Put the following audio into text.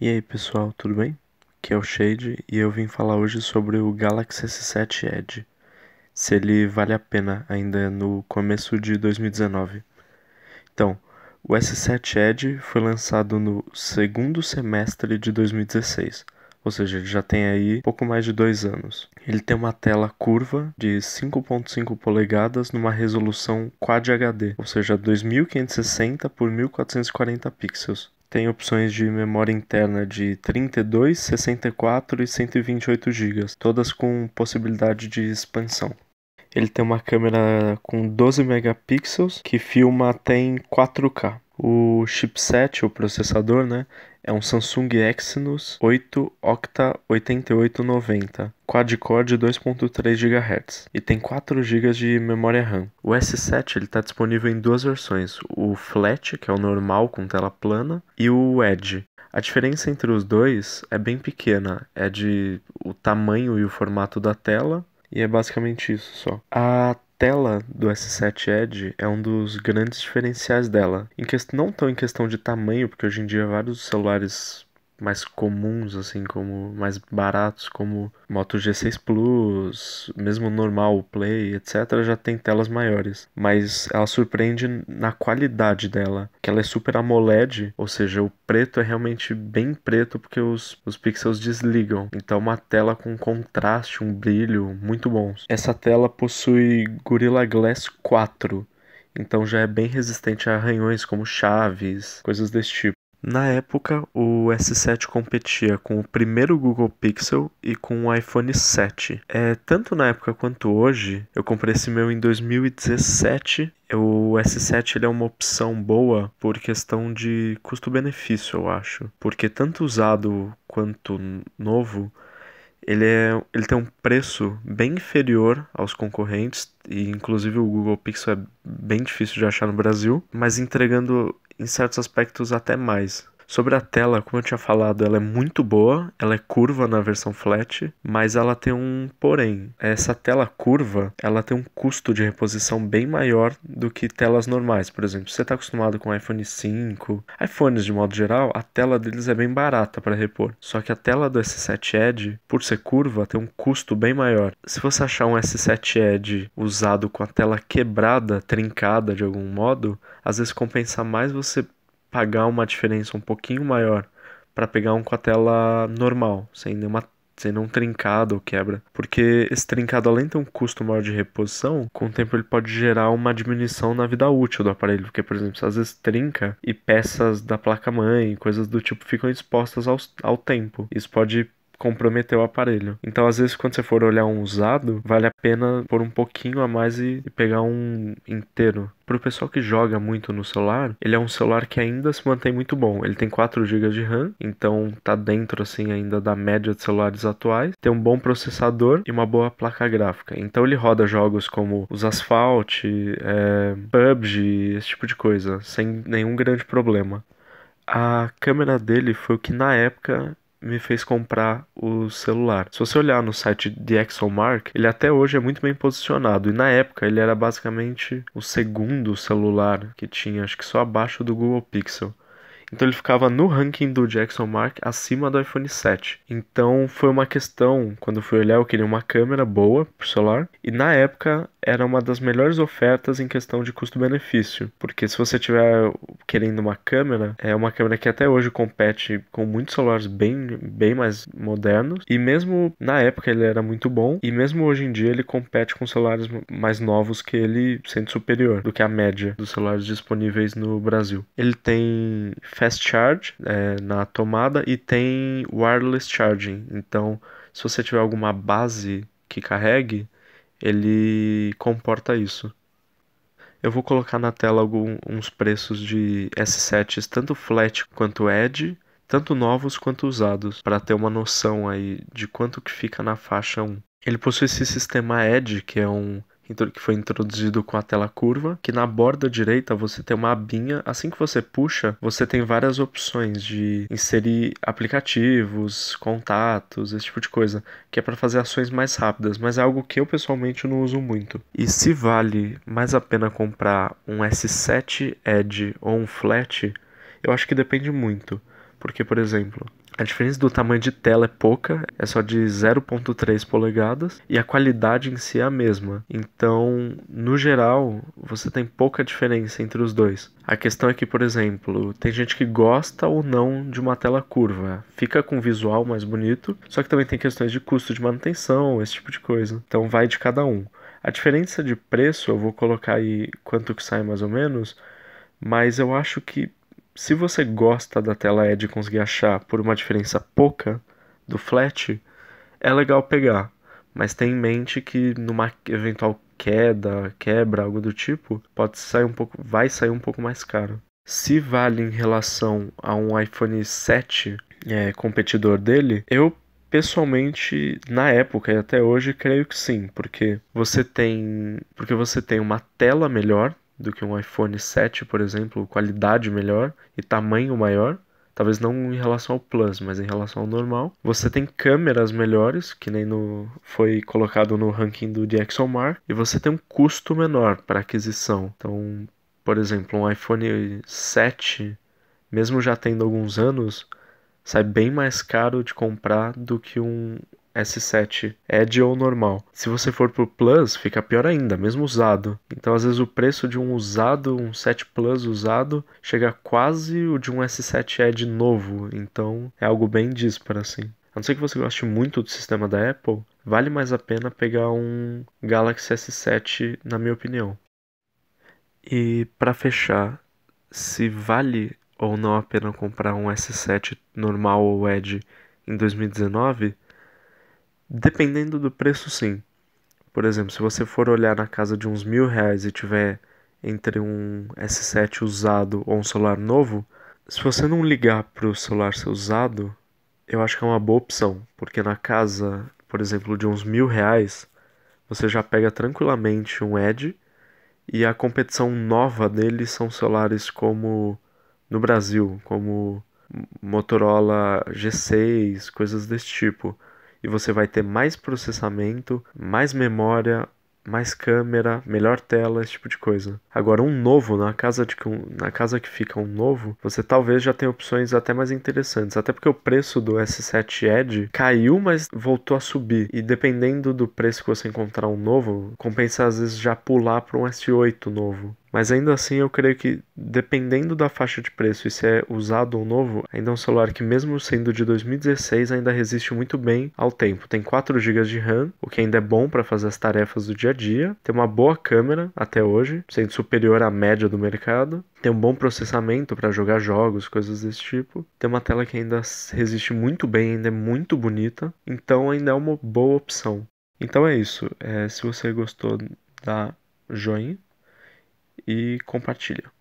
E aí pessoal, tudo bem? Aqui é o Shade e eu vim falar hoje sobre o Galaxy S7 Edge, se ele vale a pena ainda no começo de 2019. Então, o S7 Edge foi lançado no segundo semestre de 2016, ou seja, ele já tem aí pouco mais de dois anos. Ele tem uma tela curva de 5.5 polegadas numa resolução Quad HD, ou seja, 2560 por 1440 pixels tem opções de memória interna de 32, 64 e 128 GB, todas com possibilidade de expansão. Ele tem uma câmera com 12 megapixels que filma até em 4K. O chipset, o processador, né, é um Samsung Exynos 8 Octa 8890, quad-core de 2.3 GHz e tem 4 GB de memória RAM. O S7 está disponível em duas versões, o flat, que é o normal com tela plana, e o Edge. A diferença entre os dois é bem pequena, é de o tamanho e o formato da tela, e é basicamente isso só. A tela do S7 Edge é um dos grandes diferenciais dela. Em questão Não tão em questão de tamanho, porque hoje em dia vários celulares mais comuns, assim, como mais baratos, como Moto G6 Plus, mesmo normal, Play, etc., já tem telas maiores. Mas ela surpreende na qualidade dela, que ela é super AMOLED, ou seja, o preto é realmente bem preto porque os, os pixels desligam. Então, uma tela com contraste, um brilho muito bons. Essa tela possui Gorilla Glass 4, então já é bem resistente a arranhões como chaves, coisas desse tipo. Na época, o S7 competia com o primeiro Google Pixel e com o iPhone 7. É, tanto na época quanto hoje, eu comprei esse meu em 2017 o S7 ele é uma opção boa por questão de custo-benefício, eu acho. Porque tanto usado quanto novo, ele, é, ele tem um preço bem inferior aos concorrentes, e inclusive o Google Pixel é bem difícil de achar no Brasil, mas entregando em certos aspectos até mais. Sobre a tela, como eu tinha falado, ela é muito boa, ela é curva na versão flat, mas ela tem um porém. Essa tela curva, ela tem um custo de reposição bem maior do que telas normais, por exemplo. Você está acostumado com iPhone 5, iPhones de modo geral, a tela deles é bem barata para repor. Só que a tela do S7 Edge, por ser curva, tem um custo bem maior. Se você achar um S7 Edge usado com a tela quebrada, trincada de algum modo, às vezes compensa mais você pagar uma diferença um pouquinho maior para pegar um com a tela normal, sem nenhuma sendo um trincado ou quebra, porque esse trincado, além de ter um custo maior de reposição, com o tempo ele pode gerar uma diminuição na vida útil do aparelho, porque, por exemplo, às vezes trinca e peças da placa-mãe, coisas do tipo, ficam expostas ao, ao tempo. Isso pode comprometer o aparelho. Então, às vezes, quando você for olhar um usado, vale a pena pôr um pouquinho a mais e, e pegar um inteiro. Para o pessoal que joga muito no celular, ele é um celular que ainda se mantém muito bom. Ele tem 4 GB de RAM, então tá dentro assim ainda da média de celulares atuais. Tem um bom processador e uma boa placa gráfica. Então ele roda jogos como os Asphalt, é, PUBG, esse tipo de coisa, sem nenhum grande problema. A câmera dele foi o que na época me fez comprar o celular. Se você olhar no site de ExxonMark, ele até hoje é muito bem posicionado. E na época ele era basicamente o segundo celular que tinha, acho que só abaixo do Google Pixel. Então ele ficava no ranking do Jackson Mark acima do iPhone 7. Então foi uma questão, quando fui olhar, eu queria uma câmera boa pro celular. E na época era uma das melhores ofertas em questão de custo-benefício, porque se você tiver querendo uma câmera, é uma câmera que até hoje compete com muitos celulares bem, bem mais modernos, e mesmo na época ele era muito bom, e mesmo hoje em dia ele compete com celulares mais novos que ele sendo superior do que a média dos celulares disponíveis no Brasil. Ele tem fast charge é, na tomada e tem wireless charging, então se você tiver alguma base que carregue, ele comporta isso. Eu vou colocar na tela alguns preços de S7s, tanto flat quanto edge, tanto novos quanto usados, para ter uma noção aí de quanto que fica na faixa 1. Ele possui esse sistema edge, que é um que foi introduzido com a tela curva, que na borda direita você tem uma abinha, assim que você puxa, você tem várias opções de inserir aplicativos, contatos, esse tipo de coisa, que é para fazer ações mais rápidas, mas é algo que eu pessoalmente não uso muito. E se vale mais a pena comprar um S7 Edge ou um flat, eu acho que depende muito, porque por exemplo, a diferença do tamanho de tela é pouca, é só de 0.3 polegadas e a qualidade em si é a mesma. Então, no geral, você tem pouca diferença entre os dois. A questão é que, por exemplo, tem gente que gosta ou não de uma tela curva, fica com visual mais bonito, só que também tem questões de custo de manutenção, esse tipo de coisa. Então, vai de cada um. A diferença de preço, eu vou colocar aí quanto que sai mais ou menos, mas eu acho que se você gosta da tela LED e conseguir achar por uma diferença pouca do flat, é legal pegar. Mas tenha em mente que numa eventual queda, quebra, algo do tipo, pode sair um pouco, vai sair um pouco mais caro. Se vale em relação a um iPhone 7 é, competidor dele, eu pessoalmente na época e até hoje creio que sim, porque você tem, porque você tem uma tela melhor do que um iPhone 7, por exemplo, qualidade melhor e tamanho maior. Talvez não em relação ao Plus, mas em relação ao normal. Você tem câmeras melhores, que nem no, foi colocado no ranking do Dxomark, e você tem um custo menor para aquisição. Então, por exemplo, um iPhone 7, mesmo já tendo alguns anos, sai bem mais caro de comprar do que um S7 Edge é ou normal. Se você for pro Plus, fica pior ainda, mesmo usado. Então, às vezes, o preço de um usado, um 7 Plus usado, chega quase o de um S7 Edge é novo. Então, é algo bem disparo, assim. A não ser que você goste muito do sistema da Apple, vale mais a pena pegar um Galaxy S7, na minha opinião. E para fechar, se vale ou não a pena comprar um S7 normal ou Edge em 2019, Dependendo do preço, sim. Por exemplo, se você for olhar na casa de uns mil reais e tiver entre um S7 usado ou um celular novo, se você não ligar para o celular ser usado, eu acho que é uma boa opção, porque na casa, por exemplo, de uns mil reais, você já pega tranquilamente um Edge e a competição nova dele são celulares como no Brasil, como Motorola G6, coisas desse tipo e você vai ter mais processamento, mais memória, mais câmera, melhor tela, esse tipo de coisa. Agora, um novo, na casa, de, na casa que fica um novo, você talvez já tenha opções até mais interessantes. Até porque o preço do S7 Edge caiu, mas voltou a subir. E dependendo do preço que você encontrar um novo, compensa às vezes já pular para um S8 novo. Mas ainda assim, eu creio que, dependendo da faixa de preço e se é usado ou novo, ainda é um celular que, mesmo sendo de 2016, ainda resiste muito bem ao tempo. Tem 4 GB de RAM, o que ainda é bom para fazer as tarefas do dia a dia. Tem uma boa câmera até hoje, sendo superior à média do mercado tem um bom processamento para jogar jogos, coisas desse tipo. Tem uma tela que ainda resiste muito bem, ainda é muito bonita, então ainda é uma boa opção. Então é isso. É, se você gostou, dá joinha e compartilha.